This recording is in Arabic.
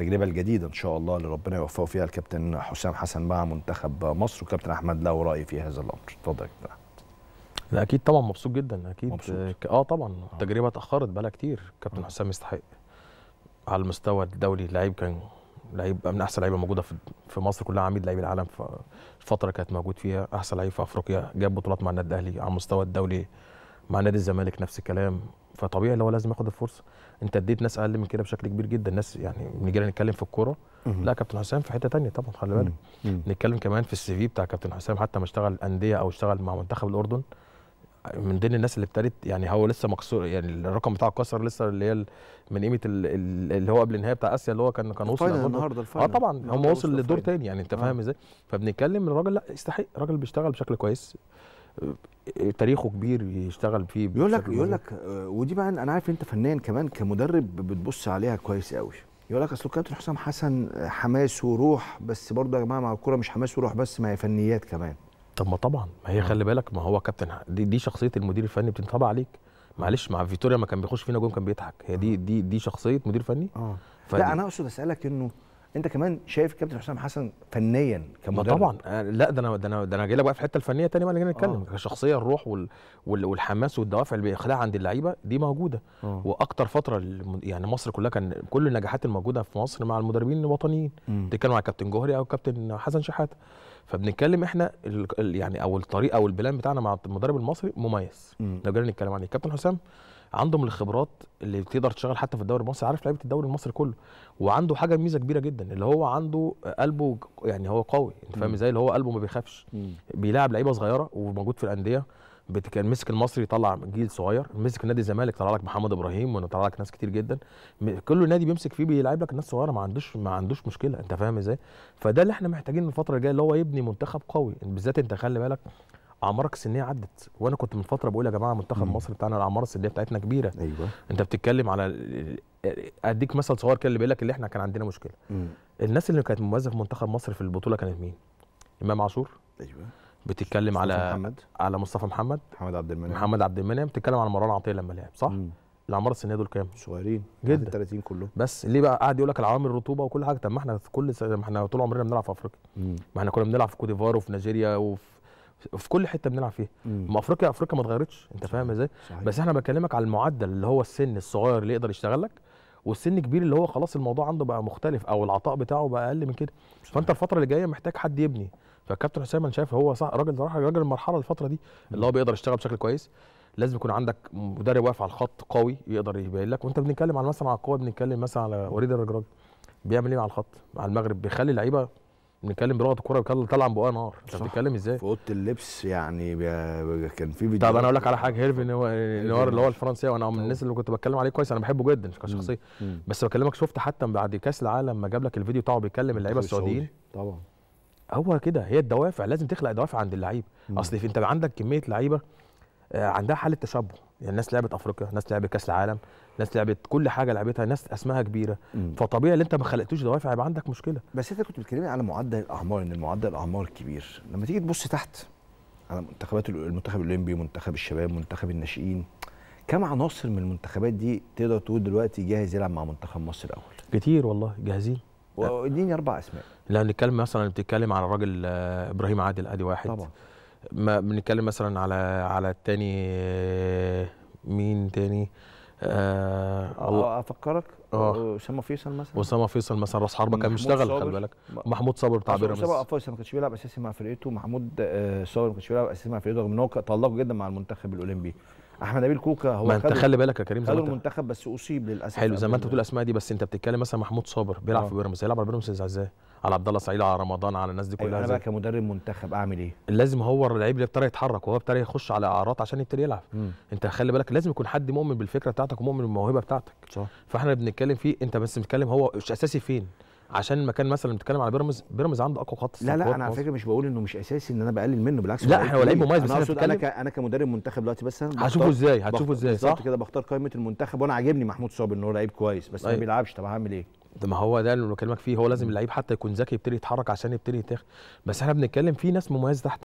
التجربه الجديده ان شاء الله اللي ربنا يوفقه فيها الكابتن حسام حسن مع منتخب مصر وكابتن احمد له راي في هذا الامر اتفضل يا كابتن احمد لا اكيد طبعا مبسوط جدا اكيد مبسوط. اه طبعا التجربه اتاخرت بقى كتير كابتن حسام يستحق على المستوى الدولي لعيب كان لعيب من احسن لعيبه موجوده في في مصر كلها عميد لعيب العالم في الفتره كانت موجود فيها احسن لعيب في افريقيا جاب بطولات مع النادي الاهلي على المستوى الدولي مع نادي الزمالك نفس الكلام فطبيعي اللي هو لازم ياخد الفرصه انت اديت ناس اقل من كده بشكل كبير جدا ناس يعني بنيجي نتكلم في الكوره لا كابتن حسام في حته ثانيه طبعا خلي بالك نتكلم كمان في السي في بتاع كابتن حسام حتى ما اشتغل انديه او اشتغل مع منتخب الاردن من ضمن الناس اللي ابتدت يعني هو لسه مكسور يعني الرقم بتاعه اتكسر لسه اللي هي من قيمه اللي هو قبل النهايه بتاع اسيا اللي هو كان كان وصل النهارده آه، الفاينل اه طبعا هو وصل لدور تاني يعني انت فاهم آه. ازاي فبنتكلم الراجل لا يستحق راجل بيشتغل بشكل كويس تاريخه كبير يشتغل فيه يقول لك يقول لك آه، ودي بقى انا عارف انت فنان كمان كمدرب بتبص عليها كويس قوي يقول لك اصل الكابتن حسام حسن آه، حماس وروح بس برضه يا جماعه مع الكوره مش حماس وروح بس ما هي فنيات كمان طب ما طبعا ما هي خلي بالك ما هو كابتن دي, دي شخصيه المدير الفني بتنطبع عليك معلش مع فيتوريا ما كان بيخش فينا جون كان بيضحك هي دي دي دي شخصيه مدير فني اه لا انا اقصد اسالك انه انت كمان شايف كابتن حسام حسن فنيا كمدرب طبعا آه، لا ده انا ده انا ده انا جاي لك بقى في الحته الفنيه تاني بقى اللي نتكلم آه. كشخصيه الروح وال والحماس والدوافع اللي بيخلقها عند اللعيبه دي موجوده آه. واكتر فتره يعني مصر كلها كان كل النجاحات الموجوده في مصر مع المدربين الوطنيين بتتكلم على كابتن جوهري او كابتن حسن شحاته فبنتكلم احنا يعني او الطريقه او البلان بتاعنا مع المدرب المصري مميز لو جينا نتكلم عن الكابتن حسام عندهم الخبرات اللي تقدر تشتغل حتى في الدوري المصري عارف لعيبه الدوري المصري كله وعنده حاجه ميزه كبيره جدا اللي هو عنده قلبه يعني هو قوي انت فاهم ازاي اللي هو قلبه ما بيخافش بيلاعب لعيبه صغيره وموجود في الانديه كان مسك المصري طلع جيل صغير مسك نادي الزمالك طلع لك محمد ابراهيم وطلع لك ناس كتير جدا كل نادي بيمسك فيه بيلعب لك ناس صغيره ما عندوش ما عندوش مشكله انت فاهم ازاي فده اللي احنا محتاجين الفتره الجايه اللي هو يبني منتخب قوي بالذات انت خلي بالك اعمارك السنيه عدت وانا كنت من فتره بقول يا جماعه منتخب مم. مصر بتاعنا الاعمار السنيه بتاعتنا كبيره ايوه انت بتتكلم على اديك مثل صغير كده اللي بيقول لك اللي احنا كان عندنا مشكله مم. الناس اللي كانت مميزه في منتخب مصر في البطوله كانت مين؟ امام عاشور ايوه بتتكلم على محمد. على مصطفى محمد محمد عبد المنعم محمد عبد المنعم بتتكلم على مروان عطيه لما لعب صح؟ مم. الاعمار السنيه دول كام؟ صغيرين جدا 30 كلهم بس ليه بقى قاعد يقول لك العوامل الرطوبه وكل حاجه طب ما احنا في كل ما احنا طول عمرنا بنلعب في افريقيا ما احنا كنا بنلعب في كوت ديفوار وفي نيجيريا وفي في كل حته بنلعب فيها ما افريقيا افريقيا ما اتغيرتش انت فاهم ازاي بس احنا بكلمك على المعدل اللي هو السن الصغير اللي يقدر يشتغل لك والسن الكبير اللي هو خلاص الموضوع عنده بقى مختلف او العطاء بتاعه بقى اقل من كده صحيح. فانت الفتره اللي جايه محتاج حد يبني فالكابتن حسام انا شايف هو صح راجل صراحه راجل المرحله الفتره دي اللي هو بيقدر يشتغل بشكل كويس لازم يكون عندك مدرب واقف على الخط قوي يقدر يبين لك وانت بنتكلم على مثلا على القوه بنتكلم مثلا على وليد الرجراج بيعمل ايه على الخط على المغرب بيخلي اللعيبه بنتكلم بلغه الكوره طالعه من بقها نار انت بتتكلم ازاي في اوضه اللبس يعني كان في فيديو طب انا اقول لك على حاجه هيرفي نوار اللي هو الفرنسي وانا من الناس اللي كنت بتكلم عليه كويس انا بحبه جدا كشخصيه بس بكلمك شفت حتى بعد كاس العالم ما جاب لك الفيديو بتاعه بيتكلم اللعيبه السعوديين طبعا هو كده هي الدوافع لازم تخلق دوافع عند اللعيبه اصل انت عندك كميه لعيبه آه، عندها حاله تشبه يعني الناس لعبت افريقيا ناس لعبت كاس العالم ناس لعبت كل حاجه لعبتها ناس اسمها كبيره مم. فطبيعي ان انت ما خلقتوش دوافع يبقى عندك مشكله بس انت كنت بتكلمني على معدل الاعمار ان المعدل الاعمار كبير لما تيجي تبص تحت على منتخبات المنتخب الاولمبي منتخب الشباب منتخب الناشئين كم عناصر من المنتخبات دي تقدر تقول دلوقتي جاهز يلعب مع منتخب مصر الاول كتير والله جاهزين واديني اربع اسماء لا نتكلم مثلا بتتكلم على الراجل آه، ابراهيم عادل ادي واحد طبعا ما بنتكلم مثلا على على التاني مين تاني آه الله افكرك اه اسامه فيصل مثلا اسامه فيصل مثلا راس حربه كان بيشتغل خلي بالك محمود صابر بتاع بيراميدز اسامه فيصل ما كانش بيلعب اساسي مع فرقته محمود آه، صابر ما كانش بيلعب اساسي مع فرقته رغم ان هو تألقه جدا مع المنتخب الاولمبي احمد نبيل كوكا هو ما انت خلي بالك يا كريم زي المنتخب بس اصيب للاسف حلو زي ما انت بتقول الاسماء دي بس انت بتتكلم مثلا محمود صابر بيلعب في آه. بيراميدز هيلعب على بيراميدز ازاي؟ على عبد الله سعيد على رمضان على الناس دي كلها أيوة انا بقى كمدرب منتخب اعمل ايه؟ لازم هو اللعيب اللي ابتدى يتحرك وهو ابتدى يخش على اعارات عشان يبتدي يلعب مم. انت خلي بالك لازم يكون حد مؤمن بالفكره بتاعتك ومؤمن بالموهبه بتاعتك صح فاحنا بنتكلم فيه انت بس بتتكلم هو مش اساسي فين؟ عشان المكان مثلا بتتكلم على بيراميدز بيراميدز عنده اقوى خط لا لا انا على فكره مش بقول انه مش اساسي ان انا بقلل منه بالعكس لا احنا لعيب مميز بس انا انا ك... انا كمدرب منتخب دلوقتي بس انا هشوفه ازاي هتشوفه ازاي صح كده بختار قائمه المنتخب وانا عاجبني محمود صابر ان هو لعيب كويس بس ما طيب. بيلعبش طب هعمل ايه ده ما هو ده اللي بكلمك فيه هو لازم اللعيب حتى يكون ذكي يبتدي يتحرك عشان يبتدي يتاخد بس احنا بنتكلم في ناس مميزه تحت